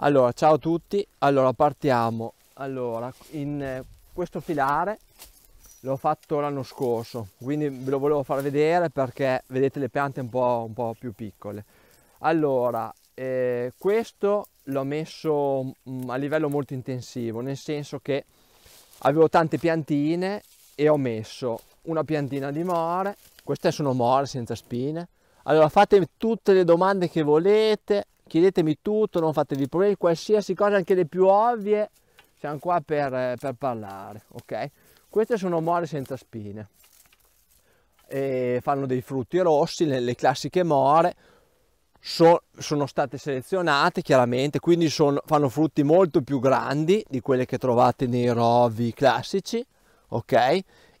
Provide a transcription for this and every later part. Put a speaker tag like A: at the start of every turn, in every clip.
A: Allora, ciao a tutti. Allora, partiamo. Allora, in eh, questo filare l'ho fatto l'anno scorso, quindi ve lo volevo far vedere perché vedete le piante un po', un po più piccole. Allora, eh, questo l'ho messo mm, a livello molto intensivo, nel senso che avevo tante piantine e ho messo una piantina di more, queste sono more senza spine. Allora fate tutte le domande che volete, chiedetemi tutto, non fatevi problemi, qualsiasi cosa, anche le più ovvie, siamo qua per, eh, per parlare, ok? Queste sono more senza spine, e fanno dei frutti rossi, le, le classiche more, so, sono state selezionate chiaramente, quindi sono, fanno frutti molto più grandi di quelle che trovate nei rovi classici, ok?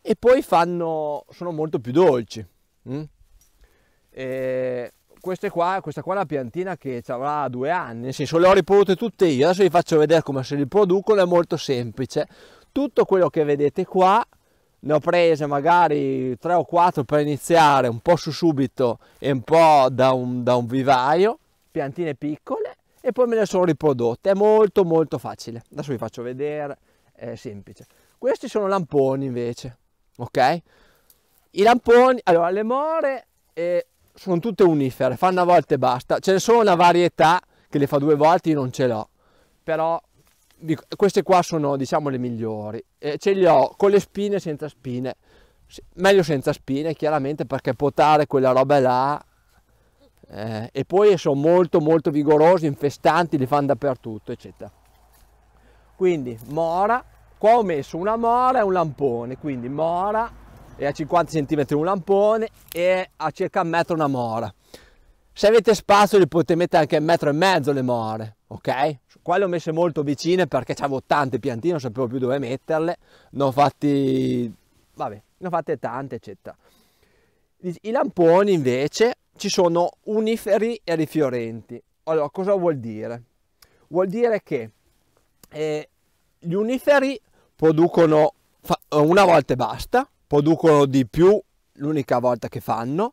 A: E poi fanno, sono molto più dolci. Mm? E queste qua, questa qua è una piantina che avrà due anni, nel senso le ho riprodotte tutte io, adesso vi faccio vedere come si riproducono, è molto semplice. Tutto quello che vedete qua, ne ho prese magari tre o quattro per iniziare un po' su subito e un po' da un, da un vivaio, piantine piccole e poi me le sono riprodotte, è molto molto facile, adesso vi faccio vedere, è semplice. Questi sono lamponi invece, ok? I lamponi, allora le more... Eh, sono tutte unifere, fanno una volta e basta. Ce ne sono una varietà che le fa due volte, io non ce l'ho, però queste qua sono diciamo le migliori. E ce le ho con le spine senza spine. Meglio senza spine chiaramente perché potare quella roba là eh, e poi sono molto molto vigorosi, infestanti, li fanno dappertutto eccetera. Quindi mora, qua ho messo una mora e un lampone, quindi mora, e a 50 cm un lampone e a circa un metro una mora. Se avete spazio li potete mettere anche un metro e mezzo le more, ok? Qua le ho messe molto vicine perché avevo tante piantine, non sapevo più dove metterle, ne ho fatti, vabbè, ne ho fatte tante eccetera. I lamponi invece ci sono uniferi e rifiorenti. Allora, cosa vuol dire? Vuol dire che eh, gli uniferi producono una volta e basta, producono di più l'unica volta che fanno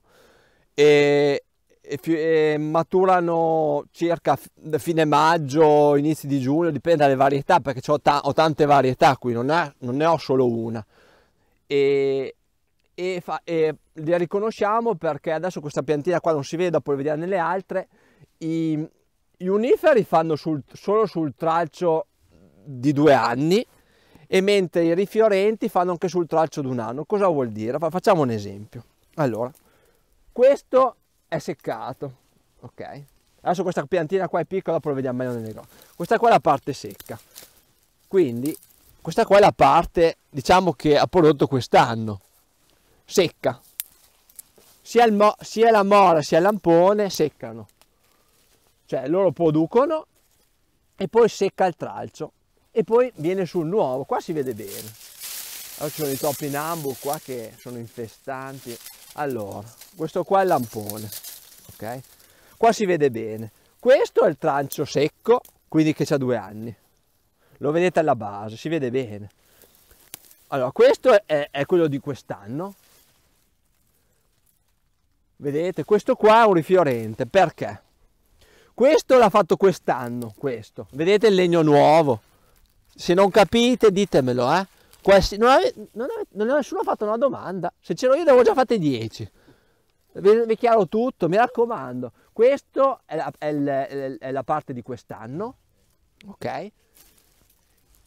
A: e, e, e, maturano circa fine maggio, inizi di giugno, dipende dalle varietà perché ho, ta ho, tante varietà qui, non, è, non, ne ho solo una. E, e, fa, e le riconosciamo perché adesso questa piantina qua non si vede, poi vediamo nelle altre. I, gli uniferi fanno sul, solo sul tralcio di due anni e mentre i rifiorenti fanno anche sul tralcio un anno. Cosa vuol dire? Facciamo un esempio. Allora, questo è seccato, ok? Adesso questa piantina qua è piccola, poi lo vediamo meglio nel negozio. Questa qua è la parte secca, quindi questa qua è la parte, diciamo, che ha prodotto quest'anno, secca. Sia, mo, sia la mora sia il lampone seccano, cioè loro producono e poi secca il tralcio e poi viene sul nuovo, qua si vede bene. Allora ci sono i topi in ambo qua che sono infestanti. Allora, questo qua è il lampone, ok? Qua si vede bene. Questo è il trancio secco, quindi che ha due anni. Lo vedete alla base, si vede bene. Allora, questo è, è quello di quest'anno. Vedete, questo qua è un rifiorente, perché? Questo l'ha fatto quest'anno, questo. Vedete il legno nuovo, se non capite ditemelo, eh. Questi, non, ave, non, ave, non nessuno fatto una domanda, se ce l'ho io ne avevo già fatte 10. Vi, vi chiaro tutto, mi raccomando. Questa è la, è la, è la parte di quest'anno, ok?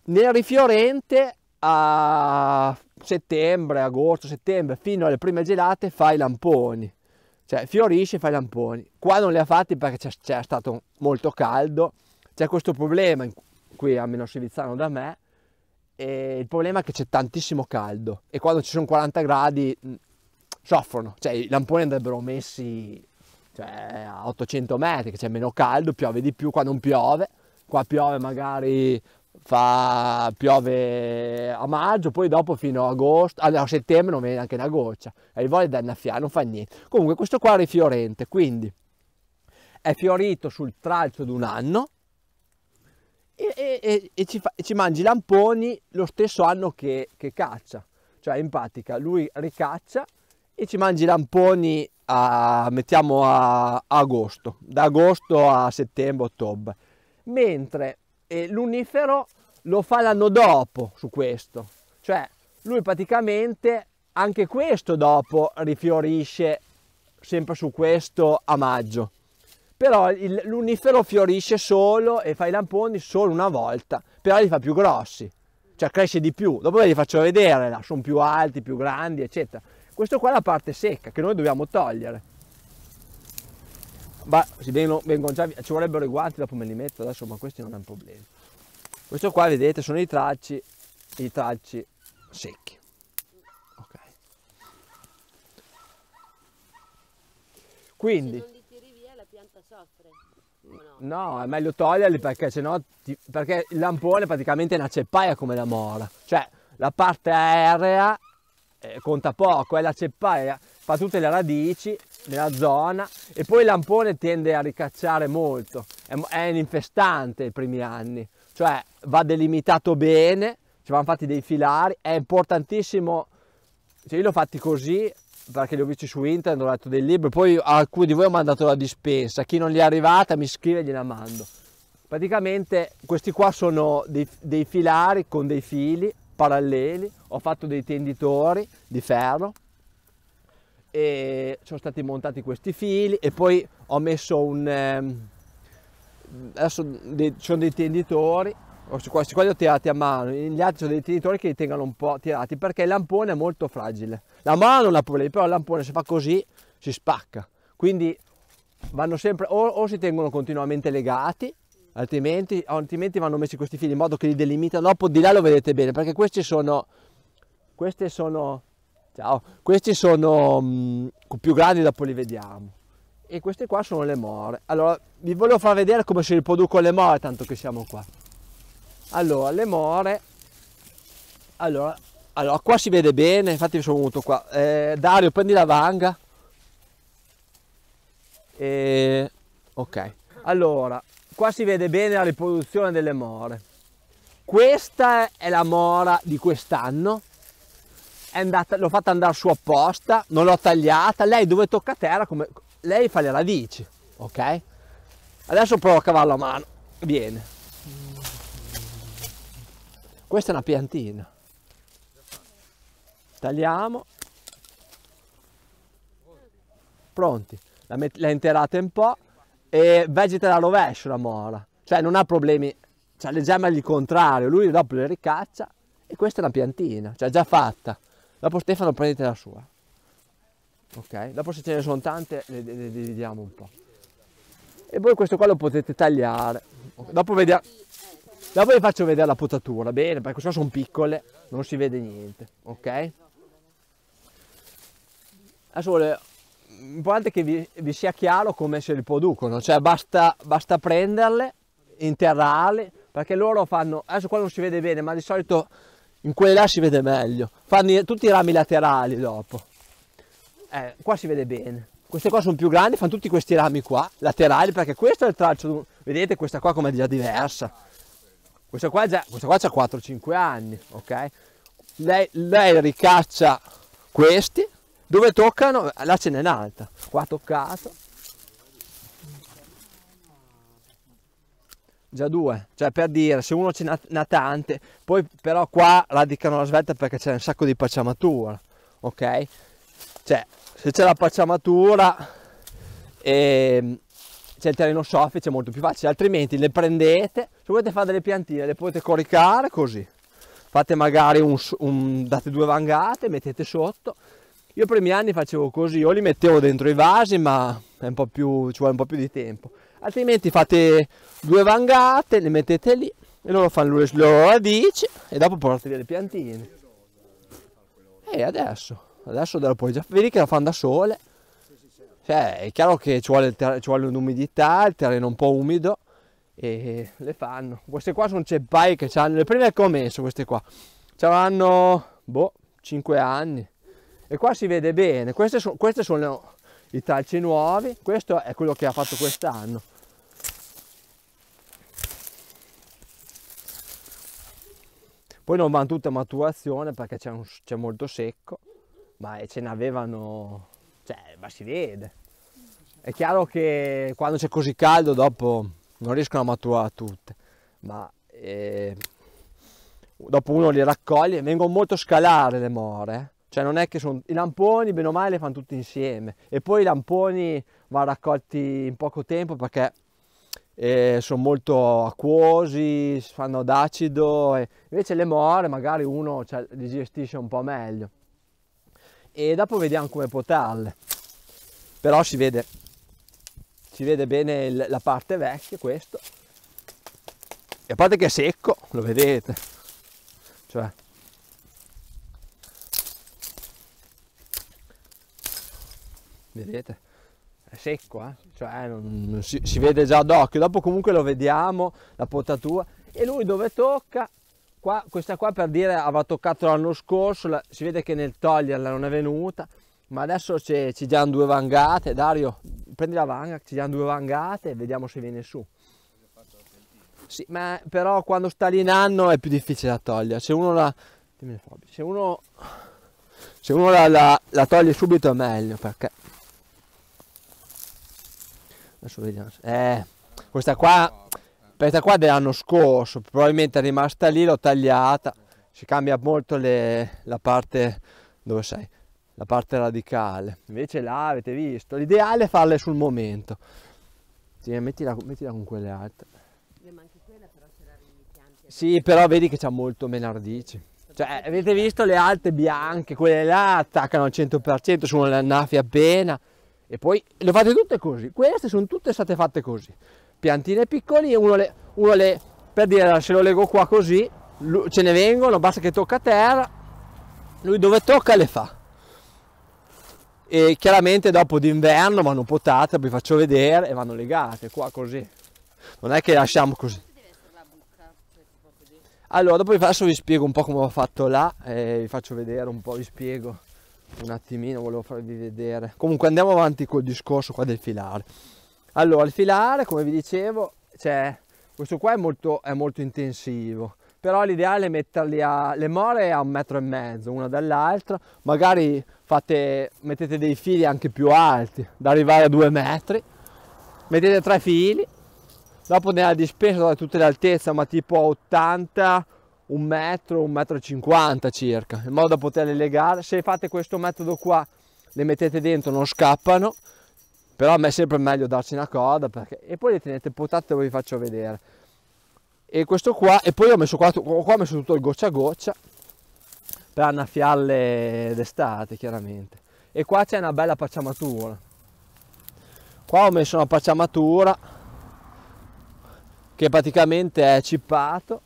A: Nel rifiorente a settembre, agosto, settembre, fino alle prime gelate fai lamponi, cioè fiorisce e fai lamponi. Qua non le ha fatti perché c'è stato molto caldo, c'è questo problema qui a Menoscevizzano da me, e il problema è che c'è tantissimo caldo e quando ci sono 40 gradi mm, soffrono, cioè i lamponi andrebbero messi cioè, a 800 metri, che c'è meno caldo, piove di più, qua non piove, qua piove magari fa, piove a maggio, poi dopo fino a, agosto, a settembre non viene neanche una goccia, e il volley da innaffiare, non fa niente. Comunque questo qua è rifiorente, quindi è fiorito sul tralcio di un anno, e, e, e ci, fa, ci, mangi i lamponi lo stesso anno che, che, caccia. Cioè in pratica lui ricaccia e ci mangi i lamponi a, mettiamo a, a agosto, da agosto a settembre-ottobre. Mentre eh, l'unifero lo fa l'anno dopo su questo. Cioè lui praticamente anche questo dopo rifiorisce sempre su questo a maggio però l'unifero fiorisce solo e fa i lamponi solo una volta, però li fa più grossi, cioè cresce di più, dopo ve li faccio vedere, sono più alti, più grandi, eccetera. Questo qua è la parte secca che noi dobbiamo togliere. Ma si vengono, vengono già, ci vorrebbero i guanti, dopo me li metto adesso, ma questi non è un problema. Questo qua, vedete, sono i tracci, i tracci secchi. Okay. Quindi No, è meglio toglierli perché sennò ti, perché il lampone praticamente è una ceppaia come la mora, cioè la parte aerea eh, conta poco, è la ceppaia, fa tutte le radici nella zona e poi il lampone tende a ricacciare molto, è, è un infestante i primi anni, cioè va delimitato bene, ci vanno fatti dei filari, è importantissimo, cioè io l'ho fatti così perché li ho visti su internet, ho letto dei libri, poi a alcuni di voi ho mandato la dispensa, chi non gli è arrivata mi scrive e gliela mando. Praticamente questi qua sono dei, dei filari con dei fili paralleli, ho fatto dei tenditori di ferro e sono stati montati questi fili e poi ho messo un... Ehm, adesso ci sono dei tenditori o quasi quasi ho tirati a mano, gli altri sono dei tenitori che li tengano un po' tirati perché il lampone è molto fragile. La mano non ha problemi, però il lampone se fa così si spacca. Quindi vanno sempre o, o si tengono continuamente legati, altrimenti, altrimenti, vanno messi questi fili in modo che li delimitano. Dopo di là lo vedete bene perché questi sono, questi sono, ciao, questi sono mh, mm, più grandi, dopo li vediamo. E queste qua sono le more. Allora vi volevo far vedere come si riproducono le more, tanto che siamo qua allora le more allora, allora qua si vede bene infatti sono venuto qua eh, Dario prendi la vanga e ok allora qua si vede bene la riproduzione delle more questa è la mora di quest'anno l'ho fatta andare su apposta non l'ho tagliata lei dove tocca terra come lei fa le radici ok adesso provo a cavallo a mano viene questa è una piantina. Tagliamo. Pronti. La, la interate un po' e vegeta alla rovescia la mola. Cioè non ha problemi, cioè le gemme al contrario, lui dopo le ricaccia e questa è una piantina, cioè già fatta. Dopo Stefano prendete la sua. Ok? Dopo se ce ne sono tante le, le, le dividiamo un po'. E voi questo qua lo potete tagliare. Okay. Dopo vediamo... Dopo vi faccio vedere la potatura, bene, perché qua sono piccole, non si vede niente, ok? Adesso l'importante è che vi, vi, sia chiaro come si riproducono, cioè basta, basta prenderle, interrarle, perché loro fanno, adesso qua non si vede bene, ma di solito in quelle là si vede meglio, fanno tutti i rami laterali dopo, eh, qua si vede bene. Queste qua sono più grandi, fanno tutti questi rami qua, laterali, perché questo è il traccio, vedete questa qua come è già diversa questa qua, già, questa qua ha 4-5 anni, ok? Lei, lei ricaccia questi, dove toccano, là ce n'è un'altra, qua ha toccato. Già due, cioè per dire, se uno ce n'ha tante, poi però qua radicano la svelta perché c'è un sacco di pacciamatura, ok? Cioè, se c'è la pacciamatura, e ehm, c'è il terreno soffice, è molto più facile, altrimenti le prendete, se volete fare delle piantine le potete coricare così, fate magari un, un, date due vangate, mettete sotto, io i primi anni facevo così, o li mettevo dentro i vasi ma è un po più, ci vuole un po' più di tempo, altrimenti fate due vangate, le mettete lì e loro fanno le loro radici e dopo portate via le piantine. E adesso, adesso lo puoi già, vedi che la fanno da sole. Cioè, è chiaro che ci vuole, terreno, ci vuole un'umidità, il terreno un po' umido e le fanno. Queste qua sono ceppai cioè che hanno, le prime che ho messo queste qua, avranno, boh, 5 anni. E qua si vede bene, queste, so, queste sono i talci nuovi, questo è quello che ha fatto quest'anno. Poi non vanno tutte a maturazione perché c'è molto secco, ma eh, ce ne avevano cioè, ma si vede. È chiaro che quando c'è così caldo dopo non riescono a maturare tutte, ma eh, dopo uno li raccoglie, vengono molto a scalare le more. Eh. Cioè non è che sono... I lamponi, bene o male, le fanno tutti insieme. E poi i lamponi vanno raccolti in poco tempo perché eh, sono molto acquosi, fanno d'acido. E... Invece le more magari uno cioè, li gestisce un po' meglio e dopo vediamo come potarle però si vede si vede bene il, la parte vecchia questo e a parte che è secco lo vedete cioè vedete è secco eh? cioè eh, non, non si, si, vede già d'occhio dopo comunque lo vediamo la potatura e lui dove tocca Qua, questa qua per dire aveva toccato l'anno scorso, la, si vede che nel toglierla non è venuta, ma adesso ci già due vangate. Dario, prendi la vanga, ci già due vangate e vediamo se viene su. Sì, ma però quando sta lì in anno è più difficile da togliere. Se uno la, se uno, se uno la, la, la toglie subito è meglio perché adesso vediamo eh questa qua questa qua dell'anno scorso, probabilmente è rimasta lì, l'ho tagliata. Si cambia molto le, la parte dove sei, la parte radicale. Invece là avete visto, l'ideale è farle sul momento. Tieni, mettila, mettila con quelle altre. Ma anche quella però c'è la rimicchiante. Sì, però vedi che c'ha molto meno radici. Cioè, avete visto le alte bianche, quelle là attaccano al 100%, sono le annafi appena. E poi le fate tutte così. Queste sono tutte state fatte così piantine piccoli e uno le, uno le per dire se lo leggo qua così ce ne vengono basta che tocca terra lui dove tocca le fa e chiaramente dopo d'inverno vanno potate vi faccio vedere e vanno legate qua così non è che lasciamo così allora dopo adesso vi spiego un po' come ho fatto là eh, vi faccio vedere un po' vi spiego un attimino volevo farvi vedere comunque andiamo avanti col discorso qua del filare allora, il filare, come vi dicevo, cioè, questo qua è molto, è molto intensivo, però l'ideale è metterli a, le more a un metro e mezzo, una dall'altra, magari fate, mettete dei fili anche più alti, da arrivare a due metri, mettete tre fili, dopo nella dispensa da tutte le altezze, ma tipo 80, un metro, un metro e cinquanta circa, in modo da poterle legare. Se fate questo metodo qua, le mettete dentro, non scappano, però a me è sempre meglio darci una corda perché... e poi le tenete portate ve vi faccio vedere e questo qua e poi ho messo qua, qua ho messo tutto il goccia a goccia per annaffiarle d'estate chiaramente e qua c'è una bella pacciamatura qua ho messo una pacciamatura che praticamente è cippato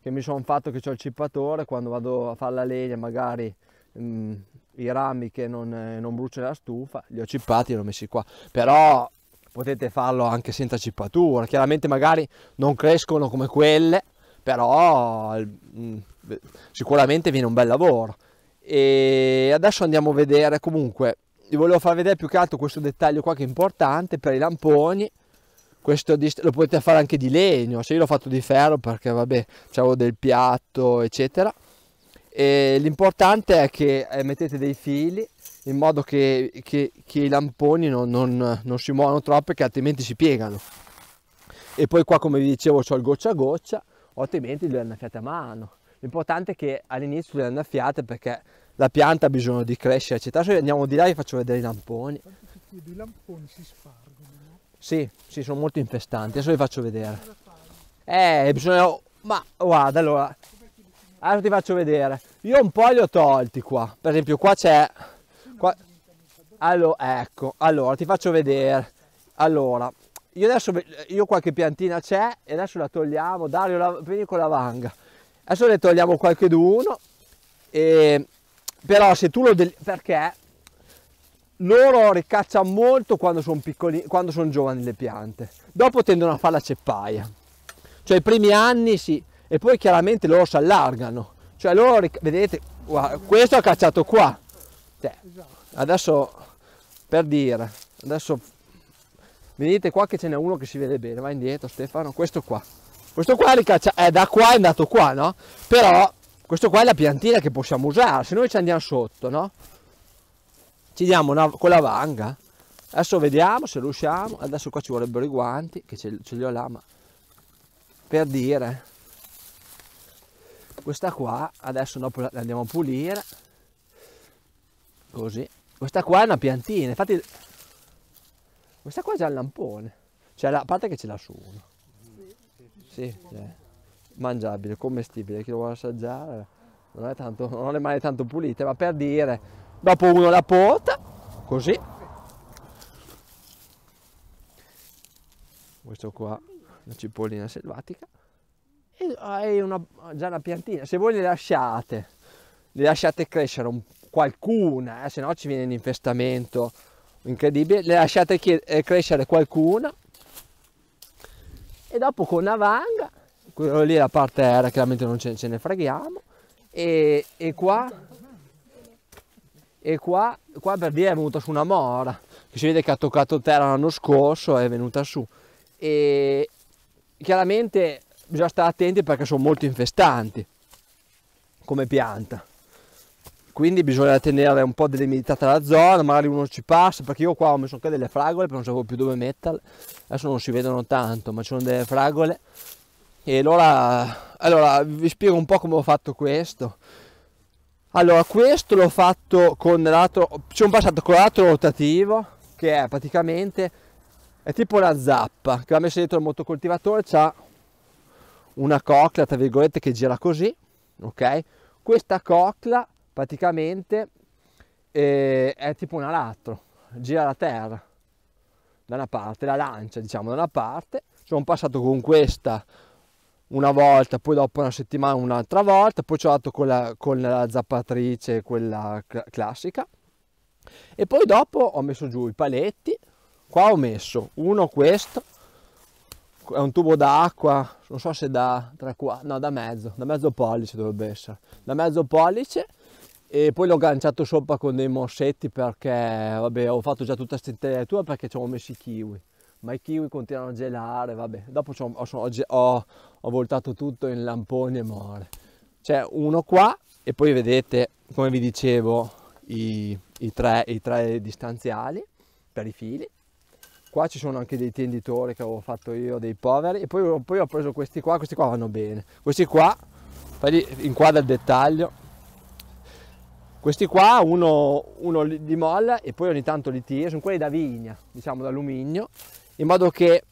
A: che mi sono fatto che ho il cippatore quando vado a fare la legna magari mh, mm, i rami che non, eh, non bruciano la stufa, li ho cippati e li ho messi qua. Però potete farlo anche senza cippatura, chiaramente magari non crescono come quelle, però mm, sicuramente viene un bel lavoro. E adesso andiamo a vedere comunque, vi volevo far vedere più che altro questo dettaglio qua che è importante per i lamponi, questo lo potete fare anche di legno, se io l'ho fatto di ferro perché vabbè, avevo del piatto eccetera, l'importante è che eh, mettete dei fili in modo che, che, che i lamponi non, non, non si muovano troppo perché altrimenti si piegano e poi qua come vi dicevo ho il goccia a goccia o altrimenti le annaffiate a mano l'importante è che all'inizio le annaffiate perché la pianta ha bisogno di crescere eccetera se andiamo di là vi faccio vedere i lamponi i lamponi si spargono no? sì, sì sono molto infestanti adesso vi faccio vedere eh bisogna ma guarda allora Adesso ti faccio vedere. Io un po' li ho tolti qua. Per esempio qua c'è... Qua... Allora, ecco, allora ti faccio vedere. Allora, io adesso io qualche piantina c'è e adesso la togliamo. Dario, la, vieni con la vanga. Adesso ne togliamo qualche d'uno. E... Però se tu lo... Perché? loro ricacciano molto quando sono piccoli, quando sono giovani le piante, dopo tendono a fare la ceppaia. Cioè i primi anni sì, e poi chiaramente loro si allargano. Cioè loro, vedete, guarda, questo ha cacciato qua. Cioè, adesso, per dire, adesso vedete qua che ce n'è uno che si vede bene, vai indietro Stefano, questo qua. Questo qua ricaccia, è eh, da qua è andato qua, no? Però questo qua è la piantina che possiamo usare, se noi ci andiamo sotto, no? Ci diamo una, con la vanga. Adesso vediamo se riusciamo, adesso qua ci vorrebbero i guanti, che ce, ce li ho là, ma per dire, questa qua adesso dopo la andiamo a pulire così questa qua è una piantina infatti questa qua è già il lampone cioè la parte che ce l'ha su uno sì, cioè, mangiabile commestibile chi lo vuole assaggiare non, è tanto, non è mai tanto pulita ma per dire dopo uno la porta così questo qua una cipollina selvatica e hai una, già una piantina. Se voi le lasciate, le lasciate crescere un, qualcuna, eh, se no ci viene un infestamento incredibile, le lasciate eh, crescere qualcuna e dopo con la vanga, quello lì è la parte aerea, chiaramente non ce, ce ne freghiamo, e, e, qua, e qua, qua per dire è venuta su una mora, che si vede che ha toccato terra l'anno scorso, è venuta su, e chiaramente bisogna stare attenti perché sono molto infestanti come pianta quindi bisogna tenere un po' delimitata la zona magari uno ci passa perché io qua ho messo anche delle fragole perché non sapevo più dove metterle adesso non si vedono tanto ma ci sono delle fragole e allora, allora vi spiego un po' come ho fatto questo allora questo l'ho fatto con l'altro ci sono passato con l'altro rotativo che è praticamente è tipo una zappa che l'ha messa dietro il motocoltivatore c'ha una coclea tra virgolette che gira così, ok? Questa coclea praticamente eh, è tipo un alatro, gira la terra da una parte, la lancia diciamo da una parte, sono passato con questa una volta, poi dopo una settimana un'altra volta, poi ci ho dato con la, con la zappatrice, quella cl- classica, e poi dopo ho messo giù i paletti, qua ho messo uno questo, è un tubo d'acqua, non so se da tre qua, no da mezzo, da mezzo pollice dovrebbe essere, da mezzo pollice e poi l'ho agganciato sopra con dei morsetti perché vabbè ho fatto già tutta questa lettura perché ci ho messo i kiwi, ma i kiwi continuano a gelare, vabbè, dopo ho, ho, ho, ho voltato tutto in lamponi e more. C'è uno qua e poi vedete come vi dicevo i, i, tre, i tre distanziali per i fili qua ci sono anche dei tenditori che avevo fatto io, dei poveri, e poi, poi ho preso questi qua, questi qua vanno bene, questi qua, fagli inquadra il dettaglio, questi qua uno, uno li molla e poi ogni tanto li tira sono quelli da vigna, diciamo d'alluminio, in modo che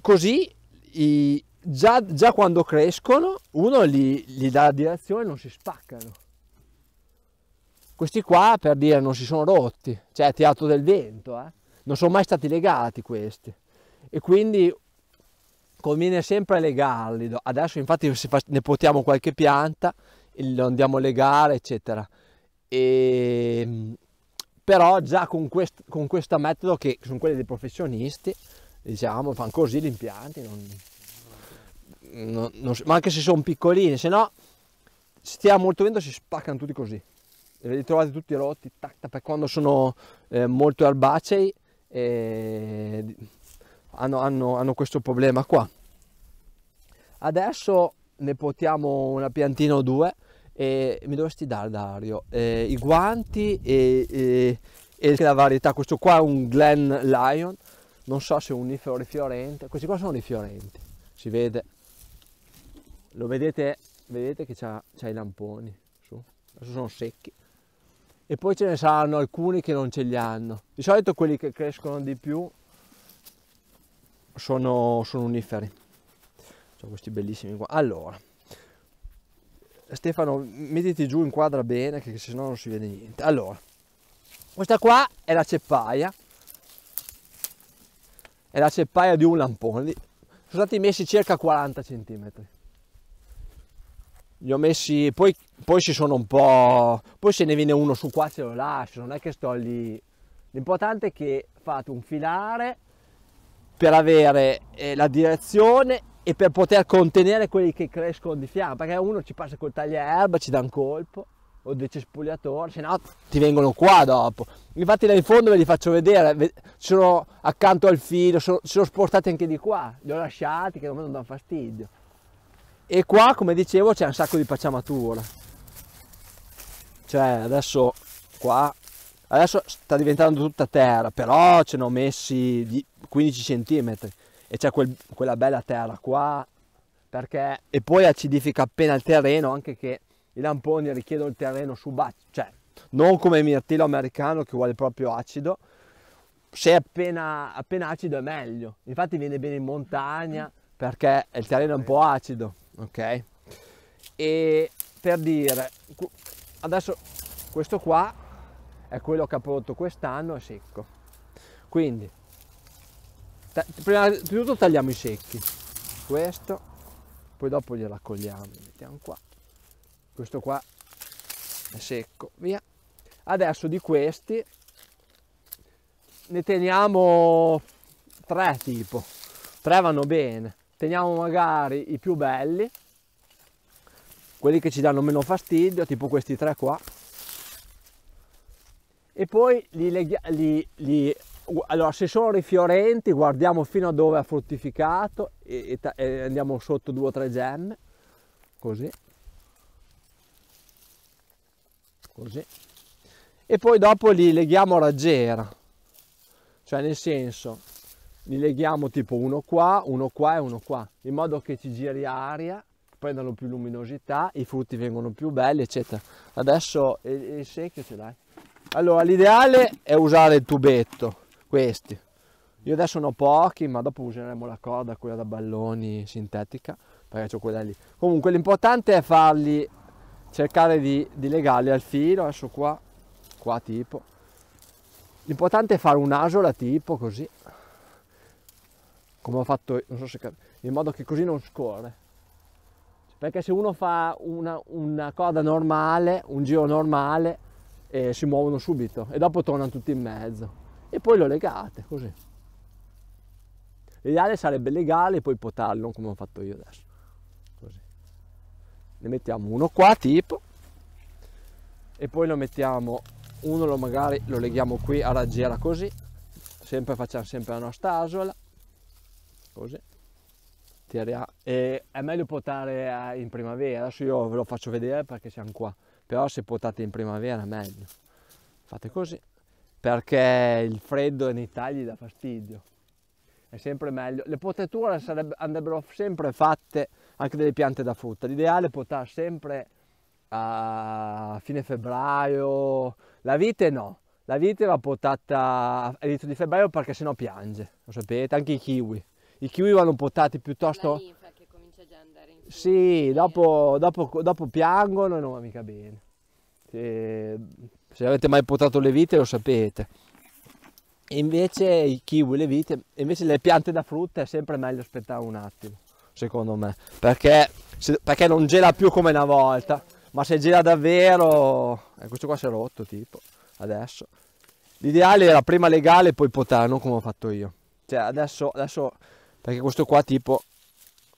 A: così i, già, già, quando crescono uno gli, gli dà la direzione non si spaccano. Questi qua per dire non si sono rotti, cioè è tirato del vento. Eh non sono mai stati legati questi e quindi conviene sempre legarli. Adesso infatti se ne portiamo qualche pianta, lo andiamo a legare eccetera. E, ehm, però già con, quest, con questo metodo che sono quelli dei professionisti, diciamo, fanno così gli impianti, non, non, non, ma anche se sono piccolini, se no stiamo molto vento si spaccano tutti così. Li trovate tutti rotti, tac, tac, quando sono eh, molto erbacei hanno, hanno, hanno questo problema qua. Adesso ne portiamo una piantina o due e mi dovresti dare Dario eh, i guanti e, e, e, la varietà questo qua è un Glen Lion non so se è un ifero rifiorente questi qua sono rifiorenti si vede lo vedete vedete che c'ha, c'ha i lamponi su adesso sono secchi e poi ce ne saranno alcuni che non ce li hanno. Di solito quelli che crescono di più sono, sono uniferi. Sono questi bellissimi qua. Allora, Stefano, mettiti giù, inquadra bene, che se no non si vede niente. Allora, questa qua è la ceppaia. È la ceppaia di un lampone. Sono stati messi circa 40 centimetri li ho messi, poi, poi si sono un po', poi se ne viene uno su qua se lo lascio, non è che sto lì, l'importante è che fate un filare per avere eh, la direzione e per poter contenere quelli che crescono di fiamma, perché uno ci passa col tagliaerba, ci dà un colpo, o del cespugliatore, se no ti vengono qua dopo. Infatti là in fondo ve li faccio vedere, sono accanto al filo, sono, sono spostati anche di qua, li ho lasciati che non mi danno fastidio e qua come dicevo c'è un sacco di pacciamatuvola cioè adesso qua adesso sta diventando tutta terra però ce ne ho messi di 15 centimetri e c'è quel, quella bella terra qua perché e poi acidifica appena il terreno anche che i lamponi richiedono il terreno subacido cioè non come il mirtillo americano che vuole proprio acido se è appena, appena acido è meglio infatti viene bene in montagna perché il terreno è un po' acido ok e per dire adesso questo qua è quello che ha prodotto quest'anno è secco quindi prima di tutto tagliamo i secchi questo poi dopo li raccogliamo li mettiamo qua questo qua è secco via adesso di questi ne teniamo tre tipo tre vanno bene teniamo magari i più belli, quelli che ci danno meno fastidio, tipo questi tre qua, e poi li leghiamo, li, allora se sono rifiorenti guardiamo fino a dove ha fruttificato e, e, e andiamo sotto due o tre gemme, così, così, e poi dopo li leghiamo a raggiera, cioè nel senso li leghiamo tipo uno qua, uno qua e uno qua, in modo che ci giri aria, prendano più luminosità, i frutti vengono più belli, eccetera. Adesso il, il secchio ce l'hai. Allora, l'ideale è usare il tubetto, questi. Io adesso ne ho pochi, ma dopo useremo la corda, quella da balloni sintetica, perché ho quella lì. Comunque l'importante è farli, cercare di, di legarli al filo, adesso qua, qua tipo. L'importante è fare un'asola tipo così, come ho fatto, non so se cap- in modo che così non scorre. Perché se uno fa una, una coda normale, un giro normale, eh, si muovono subito e dopo tornano tutti in mezzo. E poi lo legate così. L'ideale sarebbe legale e poi potarlo come ho fatto io adesso. Così. Ne mettiamo uno qua tipo e poi lo mettiamo uno lo magari lo leghiamo qui a raggiera così sempre facciamo sempre la nostra asola così ah, e è meglio potare eh, in primavera adesso io ve lo faccio vedere perché siamo qua però se potate in primavera è meglio fate così perché il freddo in Italia dà fastidio è sempre meglio le potature sarebbe, andrebbero sempre fatte anche delle piante da frutta l'ideale è potare sempre a fine febbraio la vite no la vite va potata all'inizio di febbraio perché sennò piange lo sapete anche i kiwi i kiwi vanno potati piuttosto... La che comincia già ad andare in su. Sì, dopo, dopo, dopo piangono e non va mica bene. Se, se avete mai potato le vite lo sapete. E invece i kiwi, le vite, invece le piante da frutta è sempre meglio aspettare un attimo, secondo me. Perché, se, perché non gela più come una volta, ma se gela davvero... Eh, questo qua si è rotto tipo, adesso. L'ideale era prima legale e poi potare, non come ho fatto io. Cioè adesso, adesso perché questo qua tipo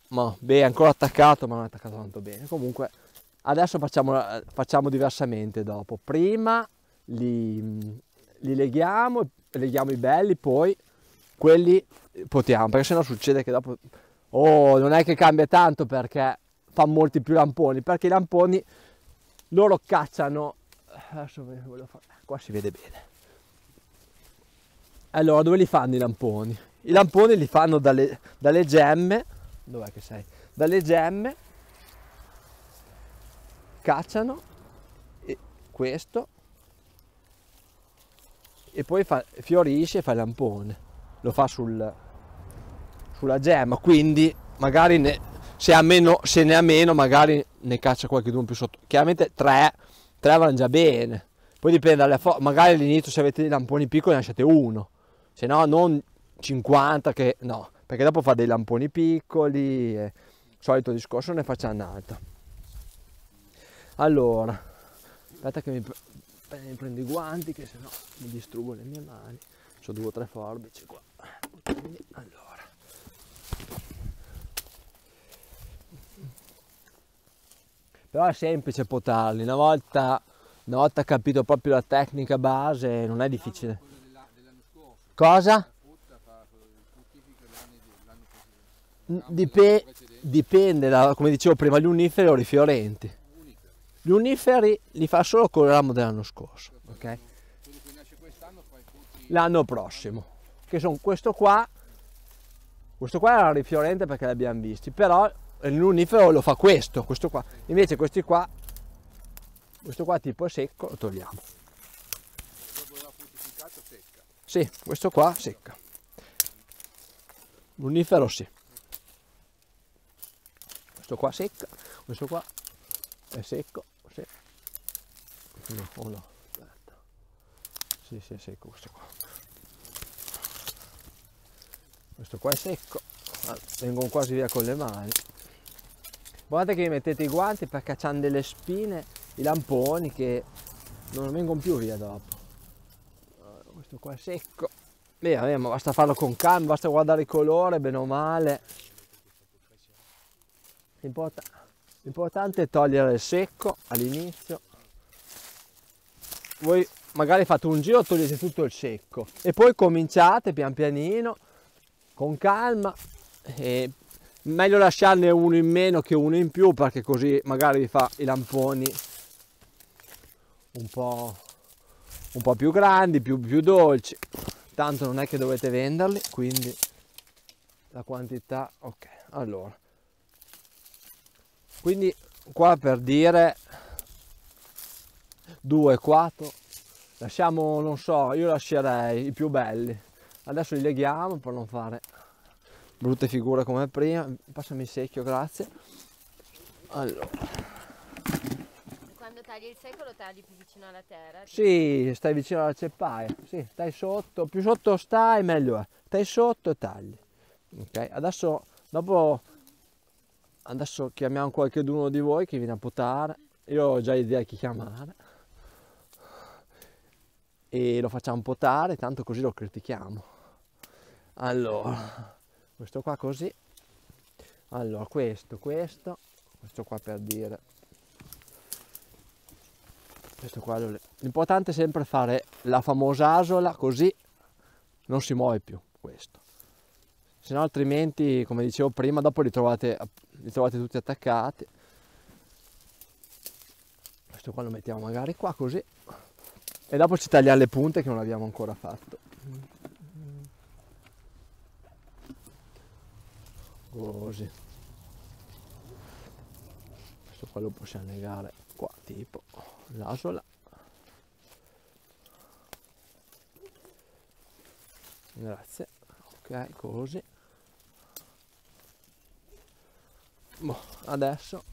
A: ma beh è ancora attaccato ma non è attaccato tanto bene comunque adesso facciamo, facciamo diversamente dopo prima li, li, leghiamo leghiamo i belli poi quelli potiamo perché sennò succede che dopo oh non è che cambia tanto perché fa molti più lamponi perché i lamponi loro cacciano adesso ve fare qua si vede bene allora dove li fanno i lamponi i lamponi li fanno dalle, dalle gemme, dov'è che sei? Dalle gemme cacciano e questo e poi fa, fiorisce e fa il lampone, lo fa sul, sulla gemma, quindi magari ne, se, ha meno, se ne ha meno magari ne caccia qualcuno più sotto, chiaramente tre, tre vanno già bene, poi dipende dalla forze, magari all'inizio se avete dei lamponi piccoli ne lasciate uno, se no non 50 che no, perché dopo fa dei lamponi piccoli e solito discorso ne faccia un'altra. Allora, aspetta che mi, pre- prendo i guanti che sennò mi distruggo le mie mani. Ho due o tre forbici qua. Quindi, allora. Però è semplice potarli, una volta, una volta capito proprio la tecnica base non è difficile. Cosa? Dip dipende, da, come dicevo prima, gli uniferi o rifiorenti. Gli uniferi li fa solo col ramo dell'anno scorso, ok? L'anno prossimo, che sono questo qua, questo qua era rifiorente perché l'abbiamo visto, visti, però l'unifero lo fa questo, questo qua. Invece questi qua, questo qua tipo secco, lo togliamo. Sì, questo qua secca. L'unifero sì questo qua secca, questo qua è secco, sì. no, oh no, aspetta, sì, sì, è secco questo qua, questo qua è secco, ah, vengono quasi via con le mani, guardate che mettete i guanti perché hanno delle spine, i lamponi che non vengono più via dopo, questo qua è secco, Bene, basta farlo con calma, basta guardare il colore, bene o male l'importante è togliere il secco all'inizio voi magari fate un giro togliete tutto il secco e poi cominciate pian pianino con calma e meglio lasciarne uno in meno che uno in più perché così magari vi fa i lamponi un po', un po più grandi più, più dolci tanto non è che dovete venderli quindi la quantità ok allora quindi qua per dire 2 4 lasciamo non so io lascerei i più belli adesso li leghiamo per non fare brutte figure come prima passami il secchio grazie allora quando tagli il secco lo tagli più vicino alla terra? Sì, stai vicino alla ceppaia, sì, stai sotto, più sotto stai meglio è, stai sotto e tagli. Ok, adesso dopo Adesso chiamiamo qualcuno di voi che viene a potare. Io ho già idea di chi chiamare. E lo facciamo potare, tanto così lo critichiamo. Allora, questo qua così. Allora, questo, questo. Questo qua per dire. Questo qua L'importante è sempre fare la famosa asola così non si muove più questo se no altrimenti come dicevo prima dopo li trovate, li trovate tutti attaccati questo qua lo mettiamo magari qua così e dopo ci tagliamo le punte che non abbiamo ancora fatto così questo qua lo possiamo legare qua tipo l'asola grazie ok così boh, adesso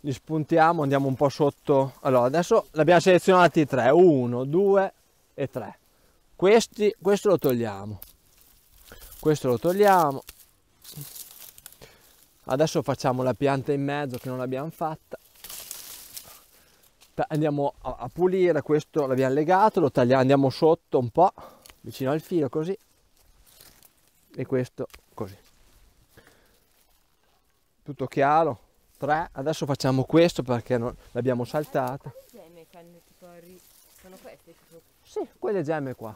A: li spuntiamo, andiamo un po' sotto. Allora, adesso ne abbiamo selezionati 3 1 2 e 3 Questi, questo lo togliamo, questo lo togliamo. Adesso facciamo la pianta in mezzo che non l'abbiamo fatta. Andiamo a, a pulire, questo l'abbiamo legato, lo tagliamo, andiamo sotto un po', vicino al filo così. E questo così tutto chiaro 3 adesso facciamo questo perché l'abbiamo saltata gemme quando tipo sono queste tipo... sì quelle gemme qua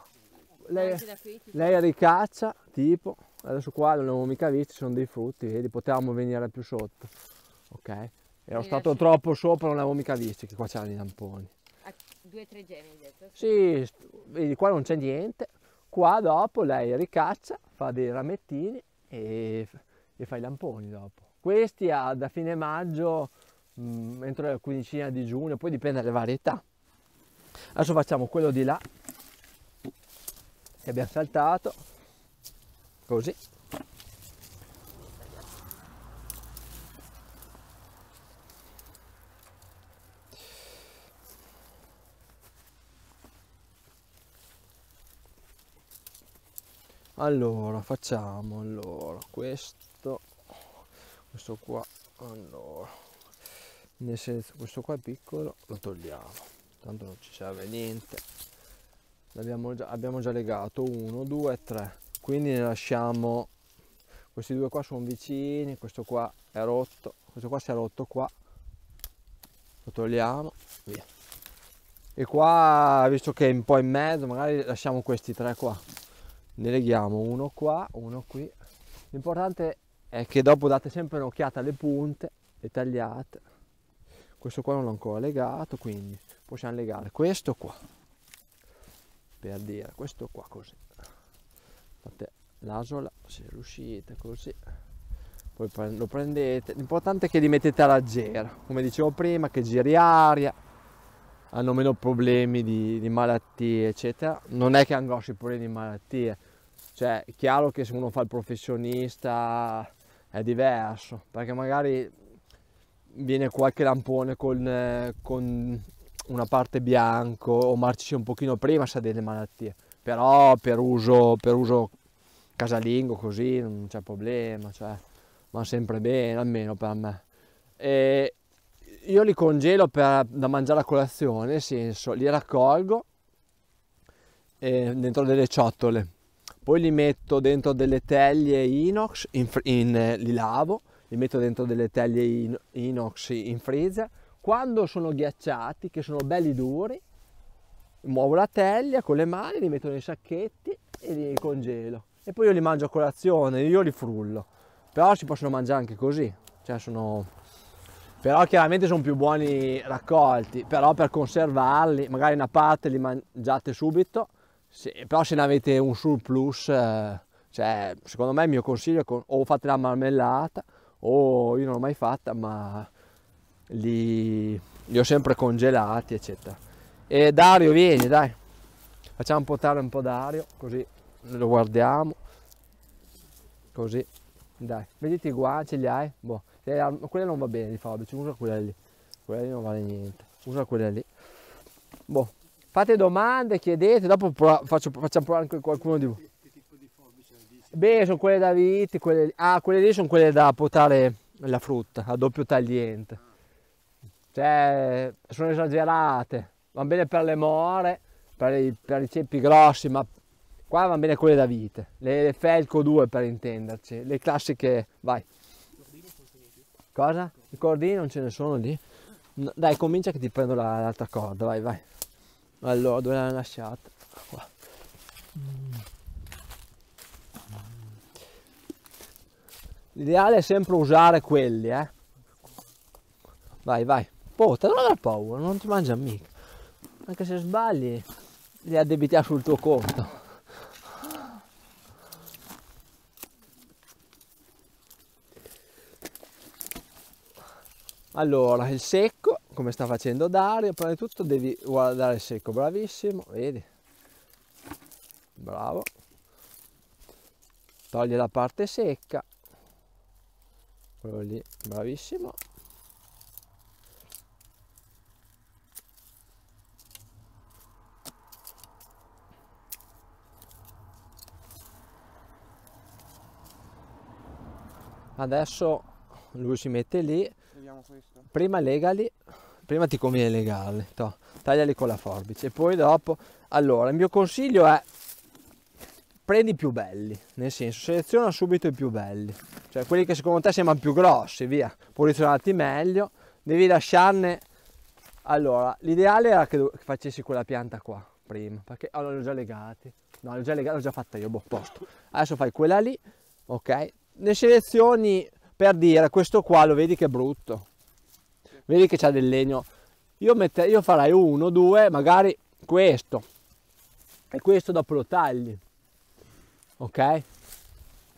A: lei, lei ricaccia tipo adesso qua non l'avevo mica visto sono dei frutti vedi potevamo venire più sotto ok ero e stato troppo sopra non l'avevo mica visto che qua c'erano i lamponi ah, due o tre gemme detto sì vedi qua non c'è niente qua dopo lei ricaccia fa dei ramettini e, e fa i lamponi dopo questi a, da fine maggio, mh, mm, entro la quindicina di giugno, poi dipende dalle varietà. Adesso facciamo quello di là, che abbiamo saltato, così. allora facciamo allora questo questo qua allora nel senso questo qua è piccolo lo togliamo tanto non ci serve niente abbiamo già, abbiamo già legato 1 2 3 quindi ne lasciamo questi due qua sono vicini questo qua è rotto questo qua si è rotto qua lo togliamo via e qua visto che è un po' in mezzo magari lasciamo questi tre qua ne leghiamo uno qua uno qui l'importante è che dopo date sempre un'occhiata alle punte, le tagliate. Questo qua non l'ho ancora legato, quindi possiamo legare questo qua, per dire, questo qua così. Fate l'asola se riuscite così. Poi lo prendete, l'importante è che li mettete alla gera, come dicevo prima, che giri aria, hanno meno problemi di, di, malattie, eccetera. Non è che hanno i problemi di malattie, cioè è chiaro che se uno fa il professionista è diverso, perché magari viene qualche lampone con, eh, con una parte bianco o marcisce un pochino prima se ha delle malattie, però per uso, per uso casalingo così non c'è problema, cioè, ma sempre bene, almeno per me. E io li congelo per, da mangiare a colazione, nel senso li raccolgo eh, dentro delle ciotole poi li metto dentro delle teglie inox, in, in, eh, li lavo, li metto dentro delle teglie in, inox in freezer. Quando sono ghiacciati, che sono belli duri, muovo la teglia con le mani, li metto nei sacchetti e li congelo. E poi io li mangio a colazione, io li frullo. Però si possono mangiare anche così, cioè sono... Però chiaramente sono più buoni raccolti, però per conservarli, magari una parte li mangiate subito sì, però se ne avete un surplus, eh, cioè, secondo me il mio consiglio è o fate la marmellata o io non l'ho mai fatta, ma li, li ho sempre congelati, eccetera. E Dario, vieni, dai. Facciamo potare un po' Dario, così lo guardiamo. Così, dai. Vedete i guanci, li hai? Boh. Quella non va bene di Fabio, usa quella lì. Quella lì non vale niente. Usa quella lì. Boh, Fate domande, chiedete, dopo faccio, facciamo provare anche qualcuno di voi. Beh, sono quelle da viti, quelle, ah, quelle lì sono quelle da potare la frutta, a doppio tagliente. Cioè, sono esagerate, vanno bene per le more, per i, per i ceppi grossi, ma qua vanno bene quelle da vite, le, le Felco 2 per intenderci, le classiche, vai. Cosa? I cordini non ce ne sono lì? Dai, comincia che ti prendo l'altra corda, vai, vai allora dove l'ha lasciata qua l'ideale è sempre usare quelli eh vai vai Oh, porta non avrà paura non ti mangia mica anche se sbagli li addebitiamo sul tuo conto allora il secco come sta facendo Dario, prima di tutto devi guardare secco, bravissimo, vedi, bravo, togli la parte secca, quello lì, bravissimo, adesso lui si mette lì prima legali prima ti conviene legarli, to, tagliali con la forbice e poi dopo, allora il mio consiglio è prendi i più belli, nel senso seleziona subito i più belli, cioè quelli che secondo te sembrano più grossi, via, posizionati meglio, devi lasciarne, allora l'ideale era che facessi quella pianta qua prima, perché allora oh, li ho già legati, no l'ho già legata, l'ho già fatta io, boh, posto, adesso fai quella lì, ok, ne selezioni per dire questo qua lo vedi che è brutto, vedi che c'ha del legno io, mette, io farei uno, due, magari questo e questo dopo lo tagli ok?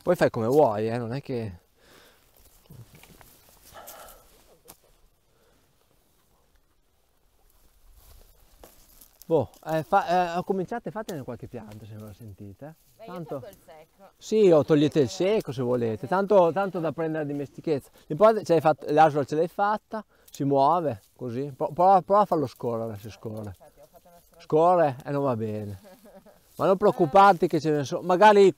A: poi fai come vuoi eh? non è che Boh, eh, fa, eh, cominciate, fatene qualche pianta se non la sentite. Beh, tanto, io il secco. Sì, o togliete il secco se volete, tanto, tanto da prendere dimestichezza. L'asola cioè, ce l'hai fatta, si muove così. Prova, prova a farlo scorrere se scorre. Scorre e non va bene. Ma non preoccuparti che ce ne sono. Magari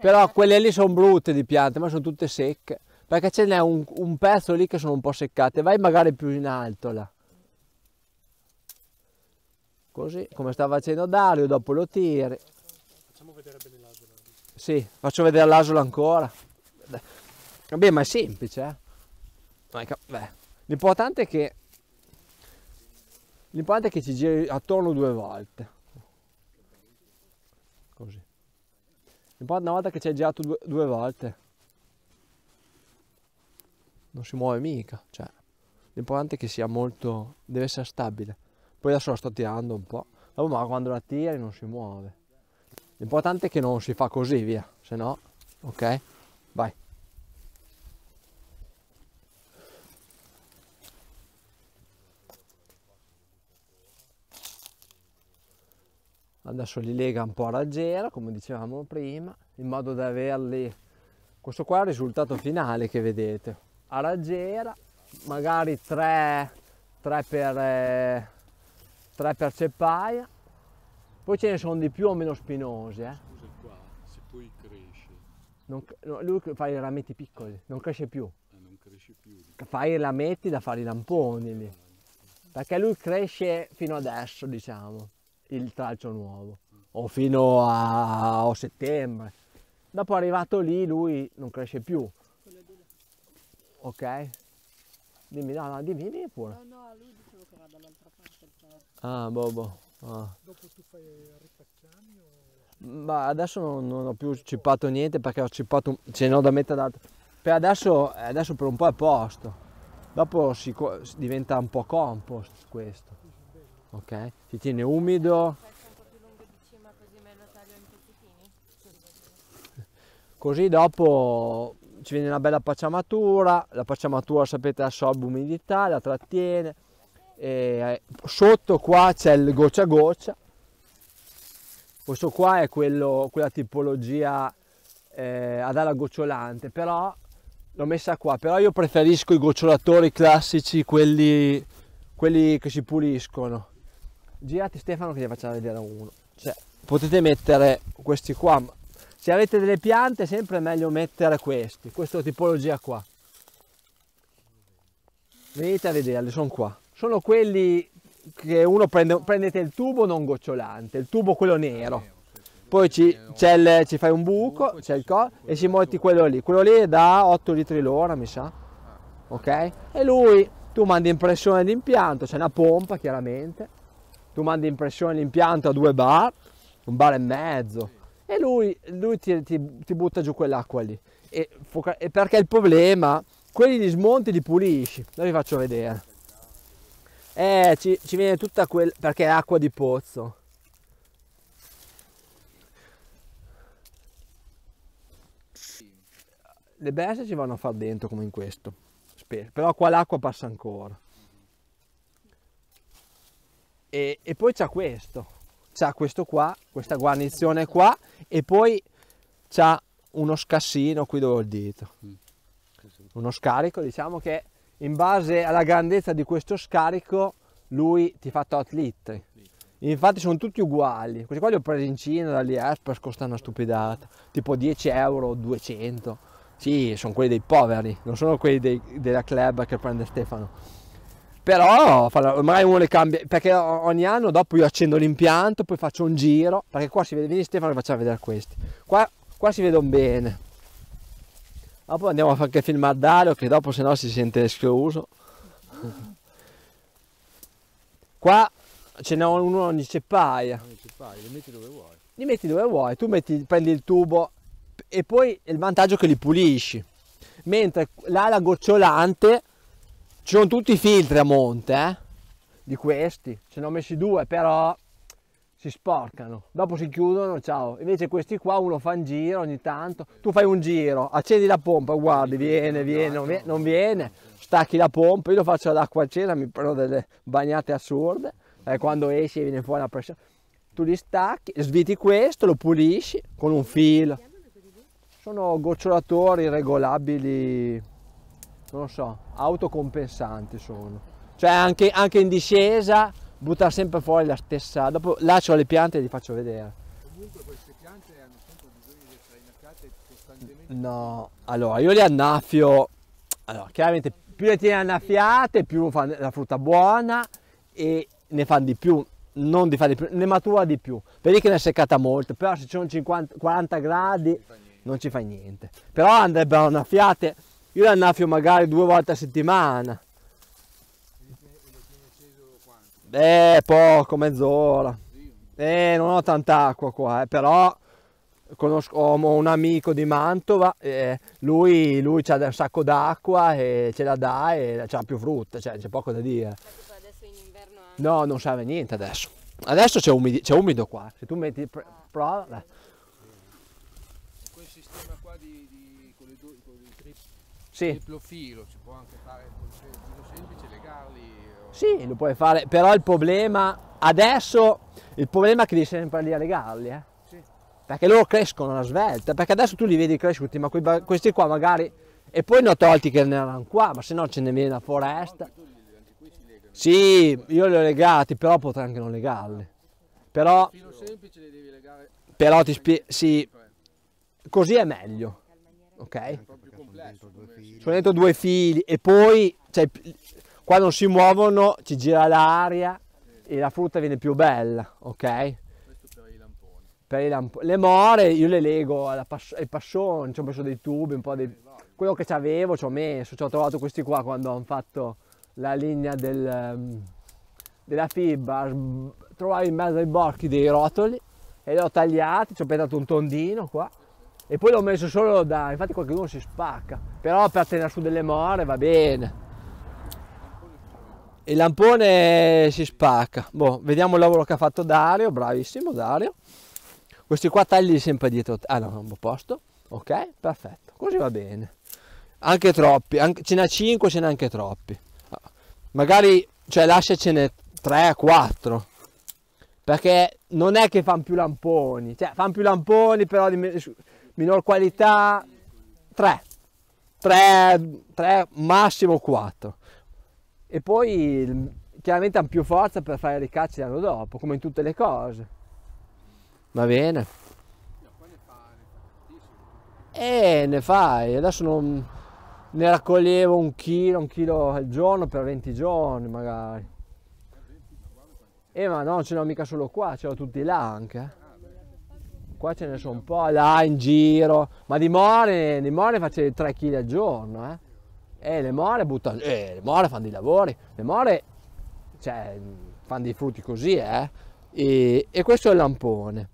A: però quelle lì sono brutte di piante, ma sono tutte secche. Perché ce n'è un, un pezzo lì che sono un po' seccate. Vai magari più in alto là. Così, come sta facendo Dario, dopo lo tiri. Facciamo vedere bene l'asola, Sì, faccio vedere l'asola ancora. Vabbè, ma è semplice, eh. Beh. L'importante è che l'importante è che ci giri attorno due volte. Così. L'importante una volta che ci hai girato due, due volte. Non si muove mica, cioè. L'importante è che sia molto deve essere stabile. Poi adesso la sto tirando un po'. Ma quando la tiri non si muove. L'importante è che non si fa così, via, se no, ok? adesso li lega un po' a raggiera come dicevamo prima in modo da averli questo qua è il risultato finale che vedete a raggiera magari 3, 3 per 3 eh, per ceppaia poi ce ne sono di più o meno spinosi eh. scusa qua se poi cresce non, no, lui fa i rametti piccoli non cresce più eh, non cresce più fai i rametti da fare i lamponi lì perché lui cresce fino adesso diciamo il tralcio nuovo o fino a o settembre. Dopo arrivato lì lui non cresce più. Ok? Dimmi, no, no, dimmi, dimmi pure. No, no, lui dicevo che era dall'altra parte. Ah, bobo. Ah. Dopo tu fai ripacciami o... Ma adesso non, non ho più cippato niente perché ho cippato, un... ce n'ho da metà d'altro. Per adesso, adesso per un po' è posto. Dopo si, diventa un po' compost questo ok? Si tiene umido. così, così dopo ci viene una bella pacciamatura, la pacciamatura sapete assorbe umidità, la trattiene. E eh, sotto qua c'è il goccia goccia. Questo qua è quello, quella tipologia eh, ad ala gocciolante, però l'ho messa qua, però io preferisco i gocciolatori classici, quelli, quelli che si puliscono girati Stefano che gli faccio vedere uno cioè potete mettere questi qua se avete delle piante è sempre meglio mettere questi questa tipologia qua venite a vederli sono qua sono quelli che uno prende prendete il tubo non gocciolante il tubo quello nero poi ci, il, ci fai un buco c'è il col e si metti quello lì quello lì da 8 litri l'ora mi sa ok e lui tu mandi impressione di impianto c'è una pompa chiaramente tu mandi impressione pressione l'impianto a due bar, un bar e mezzo, e lui, lui ti, ti, ti, butta giù quell'acqua lì. E, e perché il problema, quelli li smonti li pulisci, Adesso vi faccio vedere. Eh, ci, ci viene tutta quella, perché è acqua di pozzo. Le bestie ci vanno a far dentro come in questo, spesso, però qua l'acqua passa ancora e, e poi c'ha questo c'ha questo qua questa guarnizione qua e poi c'ha uno scassino qui dove ho il dito mm. uno scarico diciamo che in base alla grandezza di questo scarico lui ti fa tot litri infatti sono tutti uguali questi qua li ho presi in Cina da AliExpress eh, costano una stupidata tipo 10 euro 200 sì sono quelli dei poveri non sono quelli dei, della club che prende Stefano però ormai uno le cambia perché ogni anno dopo io accendo l'impianto poi faccio un giro perché qua si vede vieni Stefano che facciamo vedere questi qua, qua si vedono bene ma poi andiamo a fare anche filmare Dario che dopo se no si sente escluso qua ce n'è uno ogni ceppaia ogni ceppaia li metti dove vuoi li metti dove vuoi tu metti, prendi il tubo e poi il vantaggio è che li pulisci mentre là la gocciolante ci sono tutti i filtri a monte, eh? Di questi, ce ne ho messi due, però si sporcano. Dopo si chiudono, ciao. Invece questi qua uno fa un giro ogni tanto. Tu fai un giro, accendi la pompa, guardi, viene, viene, non viene, non viene. stacchi la pompa, io lo faccio ad acqua a cena, mi prendo delle bagnate assurde. Eh, quando esci viene fuori la pressione. Tu li stacchi, sviti questo, lo pulisci con un filo. Sono gocciolatori regolabili non lo so, autocompensanti sono. Cioè anche, anche in discesa buttare sempre fuori la stessa... Dopo là ho le piante e li faccio vedere. Comunque queste piante hanno sempre bisogno di essere innaffate costantemente? No, allora io le annaffio... Allora, chiaramente più le tieni annaffiate, più fa la frutta buona e ne fanno di più non di fare di più, ne matura di più. Vedi che ne è seccata molto, però se ci sono 50, 40 gradi non ci, non ci fa niente. Però andrebbero annaffiate io la annaffio magari due volte a settimana. Beh, poco, mezz'ora. Eh, non ho tanta acqua qua, eh, però conosco, ho un amico di Mantova, eh, lui, lui ha un sacco d'acqua e ce la dà e ha più frutta, cioè c'è poco da dire. Adesso In inverno no, non serve niente adesso. Adesso c'è umido, umido, qua, se tu metti... Pr- prova... Eh. sì. triplo filo, si può anche fare il filo semplice, legarli. O... Sì, lo puoi fare, però il problema adesso, il problema è che devi sempre lì a legarli, eh? sì. Perché loro crescono alla svelta, perché adesso tu li vedi cresciuti, ma questi qua magari... E poi ne ho tolti che ne erano qua, ma se no ce ne viene la foresta. Sì, io li ho legati, però potrei anche non legarli. Però... Il filo semplice li devi legare. Però ti spiego... Sì, cioè. così è meglio, ok? dentro due figli. Sono dentro due figli e poi cioè, qua non si muovono, ci gira l'aria e la frutta viene più bella, ok? Questo per i lamponi. Per i lamponi. Le more io le lego pas ai passioni, ci ho messo dei tubi, un po' di... Quello che avevo ci ho messo, ci ho trovato questi qua quando hanno fatto la linea del, ehm, della fibra, trovavo in mezzo ai borchi dei rotoli e li ho tagliati, ci ho pensato un tondino qua e poi l'ho messo solo da infatti qualcuno si spacca però per tenere su delle more va bene il lampone si spacca boh, vediamo il lavoro che ha fatto Dario bravissimo Dario questi qua tagli sempre dietro ah no non posto ok perfetto così va bene anche troppi anche, ce n'è 5 ce n'è anche troppi magari cioè lasciacene 3 4 perché non è che fanno più lamponi cioè fanno più lamponi però di minor qualità 3, 3, 3 massimo 4 e poi chiaramente hanno più forza per fare ricacci l'anno dopo come in tutte le cose va bene e eh, ne fai adesso non, ne raccoglievo un chilo un chilo al giorno per 20 giorni magari e eh, ma no ce l'ho mica solo qua ce l'ho tutti là anche eh qua ce ne sono un po' là in giro, ma di more, di more facevi 3 kg al giorno, eh? E le more buttano, eh, le more fanno dei lavori, le more, cioè, fanno dei frutti così, eh? E, e questo è il lampone.